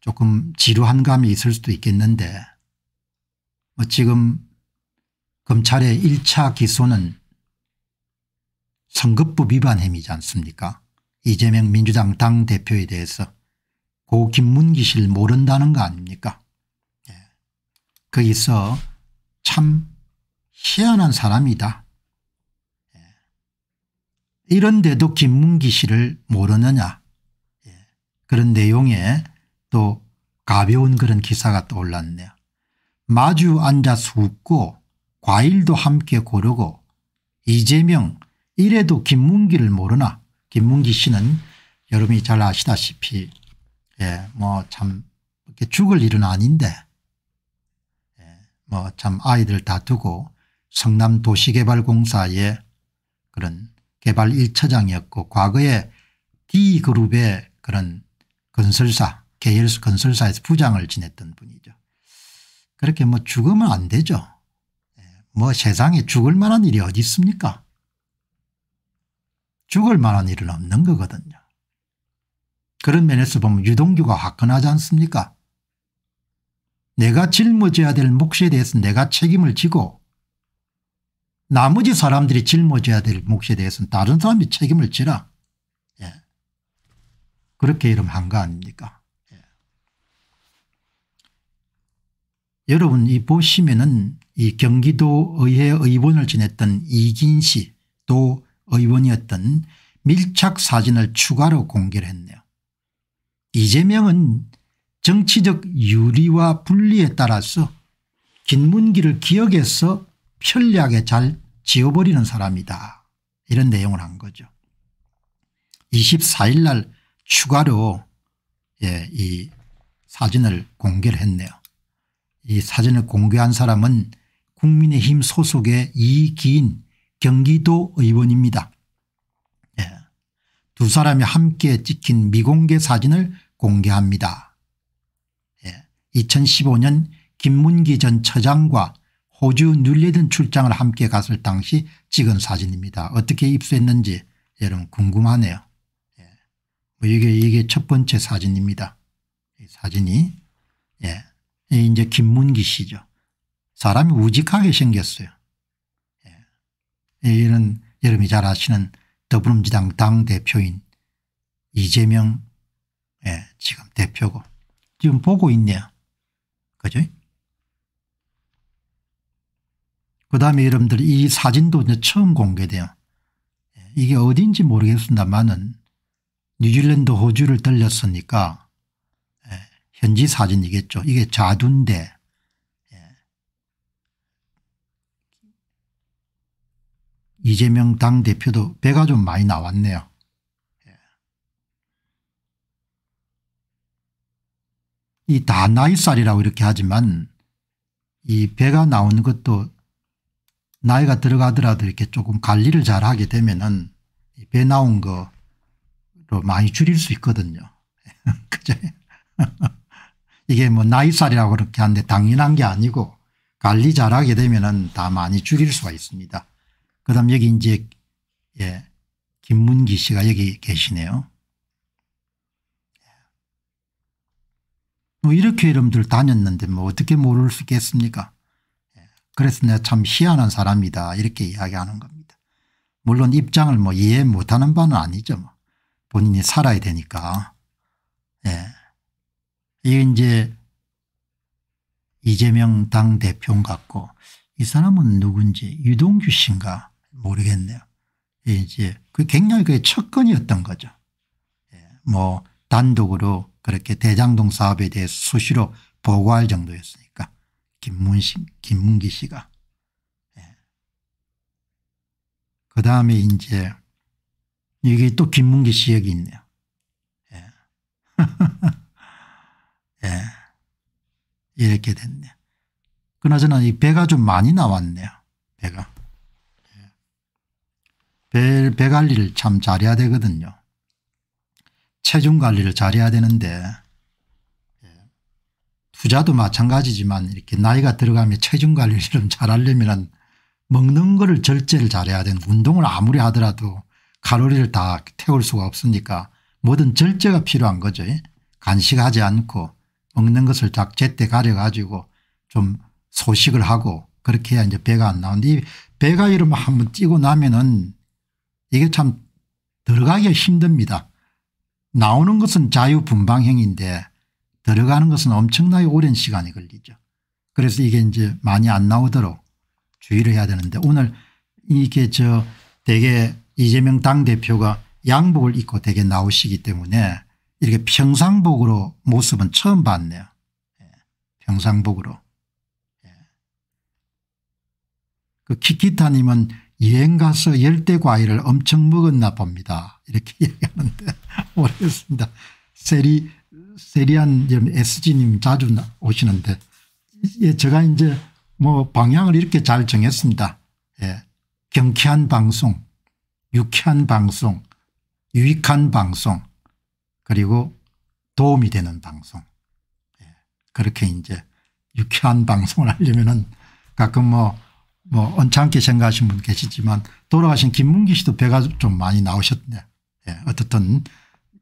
조금 지루한 감이 있을 수도 있겠는데 뭐 지금 검찰의 1차 기소는 선거법 위반 혐의지 않습니까 이재명 민주당 당대표에 대해서 고 김문기 씨를 모른다는 거 아닙니까 예. 거기서 참 희한한 사람이다 예. 이런데도 김문기 씨를 모르느냐 예. 그런 내용의 또 가벼운 그런 기사가 떠올랐네요. 마주 앉아 웃고 과일도 함께 고르고 이재명 이래도 김문기를 모르나 김문기 씨는 여러분이 잘 아시다시피 예, 뭐참 죽을 일은 아닌데 예, 뭐 참 아이들 다 두고 성남 도시개발공사의 그런 개발 1차장이었고 과거에 D그룹의 그런 건설사 k 일스 건설사에서 부장을 지냈던 분이죠. 그렇게 뭐 죽으면 안 되죠. 예, 뭐 세상에 죽을 만한 일이 어디 있습니까? 죽을 만한 일은 없는 거거든요. 그런 면에서 보면 유동규가 화끈하지 않습니까? 내가 짊어져야 될 몫에 대해서 내가 책임을 지고 나머지 사람들이 짊어져야 될 몫에 대해서는 다른 사람이 책임을 지라. 예. 그렇게 이름 한거 아닙니까? 여러분 이 보시면은 이 경기도의회 의원을 지냈던 이긴 씨또 의원이었던 밀착사진을 추가로 공개를 했네요. 이재명은 정치적 유리와 분리에 따라서 긴문기를 기억에서 편리하게 잘 지워버리는 사람이다. 이런 내용을 한 거죠. 24일 날 추가로 예, 이 사진을 공개를 했네요. 이 사진을 공개한 사람은 국민의힘 소속의 이기인 경기도 의원입니다. 예. 두 사람이 함께 찍힌 미공개 사진을 공개합니다. 예. 2015년 김문기 전 처장과 호주 뉴리든 출장을 함께 갔을 당시 찍은 사진입니다. 어떻게 입수했는지 여러분 궁금하네요. 예. 뭐 이게 이게 첫 번째 사진입니다. 이 사진이 예. 예, 이제 김문기 씨죠. 사람이 우직하게 생겼어요. 예. 예, 이런 여러분이 잘 아시는 더불어민주당 당대표인 이재명 예, 지금 대표고 지금 보고 있네요. 그죠? 그 다음에 여러분들 이 사진도 이제 처음 공개돼요. 이게 어딘지 모르겠습니다만은 뉴질랜드 호주를 들렸으니까 현지 사진이겠죠. 이게 자둔대. 예. 이재명 당대표도 배가 좀 많이 나왔네요. 예. 이다 나이살이라고 이렇게 하지만 이 배가 나오는 것도 나이가 들어가더라도 이렇게 조금 관리를 잘 하게 되면은 배 나온 거로 많이 줄일 수 있거든요. 그죠? 이게 뭐 나이살이라고 그렇게 하는데 당연한 게 아니고 관리 잘하게 되면은 다 많이 줄일 수가 있습니다. 그 다음 여기 이제 예, 김문기 씨가 여기 계시네요. 뭐 이렇게 이름들 다녔는데 뭐 어떻게 모를 수 있겠습니까? 예, 그래서 내가 참 희한한 사람이다 이렇게 이야기하는 겁니다. 물론 입장을 뭐 이해 못하는 바는 아니죠. 뭐. 본인이 살아야 되니까. 예. 이게 이제 이재명 당 대표인 것 같고 이 사람은 누군지 유동규 씨인가 모르겠네요. 예, 이제 그 굉장히 그게 첫건이었던 거죠. 예, 뭐 단독으로 그렇게 대장동 사업에 대해 수시로 보고할 정도였으니까 김문식 김문기 씨가 예. 그 다음에 이제 이게 또 김문기 씨 얘기 있네요. 예. 이렇게 됐네요. 그나저나 이 배가 좀 많이 나왔네요. 배가. 예. 배, 배 관리를 참 잘해야 되거든요. 체중 관리를 잘해야 되는데 예. 투자도 마찬가지지만 이렇게 나이가 들어가면 체중 관리를 좀 잘하려면 먹는 거를 절제를 잘해야 되는 운동을 아무리 하더라도 칼로리를 다 태울 수가 없으니까 뭐든 절제가 필요한 거죠. 예. 간식하지 않고 먹는 것을 딱 제때 가려가지고 좀 소식을 하고 그렇게 해야 이제 배가 안 나오는데 이 배가 이러면 한 번 뛰고 나면은 이게 참 들어가기가 힘듭니다. 나오는 것은 자유분방형인데 들어가는 것은 엄청나게 오랜 시간이 걸리죠. 그래서 이게 이제 많이 안 나오도록 주의를 해야 되는데 오늘 이게 저 대개 이재명 당대표가 양복을 입고 대개 나오시기 때문에 이렇게 평상복으로 모습은 처음 봤네요. 예, 평상복으로. 예. 그 키키타님은 여행 가서 열대 과일을 엄청 먹었나 봅니다. 이렇게 얘기하는데 모르겠습니다. 세리 세리안 SG님 자주 오시는데 예, 제가 이제 뭐 방향을 이렇게 잘 정했습니다. 예. 경쾌한 방송, 유쾌한 방송, 유익한 방송, 그리고 도움이 되는 방송. 예, 그렇게 이제 유쾌한 방송을 하려면은 가끔 뭐, 뭐, 언짢게 생각하신 분 계시지만 돌아가신 김문기 씨도 배가 좀 많이 나오셨네. 예. 어떻든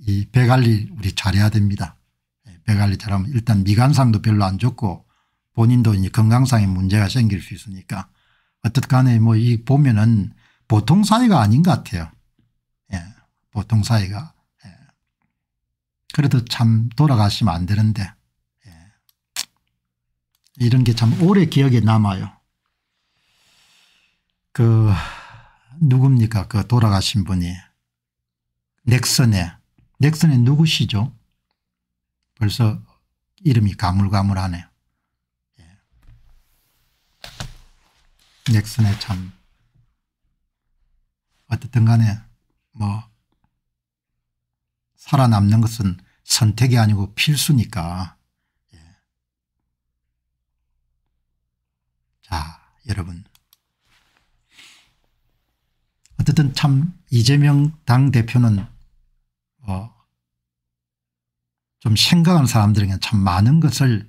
이배 관리 우리 잘해야 됩니다. 예, 배 관리 잘하면 일단 미간상도 별로 안 좋고 본인도 이제 건강상의 문제가 생길 수 있으니까 어떻 간에 뭐 이 보면은 보통 사이가 아닌 것 같아요. 예. 보통 사이가 그래도 참 돌아가시면 안 되는데 예. 이런 게 참 오래 기억에 남아요. 그 누굽니까 그 돌아가신 분이 넥슨에 넥슨에 누구시죠? 벌써 이름이 가물가물하네요. 예. 넥슨에 참 어쨌든 간에 뭐 살아남는 것은 선택이 아니고 필수니까 예. 자 여러분 어쨌든 참 이재명 당대표는 어, 뭐 좀 생각하는 사람들에게 참 많은 것을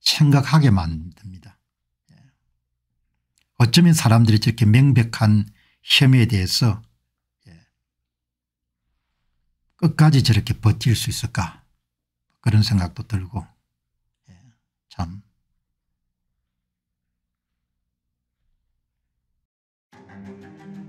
생각하게 만듭니다. 예. 어쩌면 사람들이 저렇게 명백한 혐의에 대해서 끝까지 저렇게 버틸 수 있을까 그런 생각도 들고 예, 참